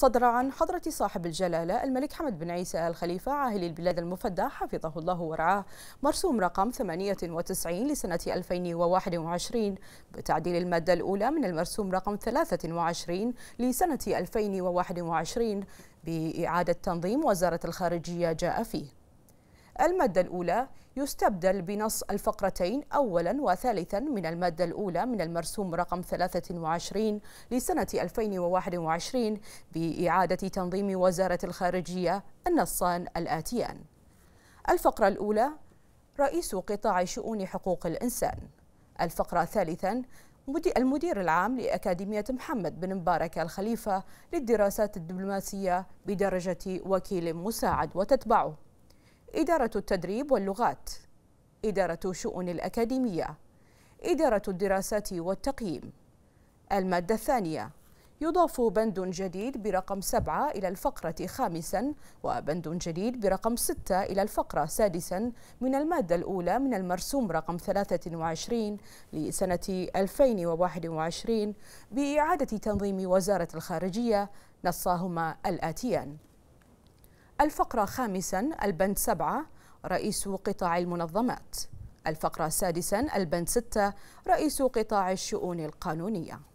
صدر عن حضرة صاحب الجلالة الملك حمد بن عيسى آل خليفة عاهل البلاد المفدى حفظه الله ورعاه مرسوم رقم 98 لسنة 2021 بتعديل المادة الأولى من المرسوم رقم 23 لسنة 2021 بإعادة تنظيم وزارة الخارجية جاء فيه المادة الأولى يستبدل بنص الفقرتين أولا وثالثا من المادة الأولى من المرسوم رقم 23 لسنة 2021 بإعادة تنظيم وزارة الخارجية النصان الآتيان الفقرة الأولى رئيس قطاع شؤون حقوق الإنسان الفقرة ثالثا المدير العام لأكاديمية محمد بن مبارك الخليفة للدراسات الدبلوماسية بدرجة وكيل مساعد وتتبعه إدارة التدريب واللغات إدارة شؤون الأكاديمية إدارة الدراسات والتقييم المادة الثانية يضاف بند جديد برقم سبعة إلى الفقرة خامسا وبند جديد برقم ستة إلى الفقرة سادسا من المادة الأولى من المرسوم رقم 23 لسنة 2021 بإعادة تنظيم وزارة الخارجية نصاهما الآتيان الفقرة خامسا البند سبعة رئيس قطاع المنظمات الفقرة سادسا البند ستة رئيس قطاع الشؤون القانونية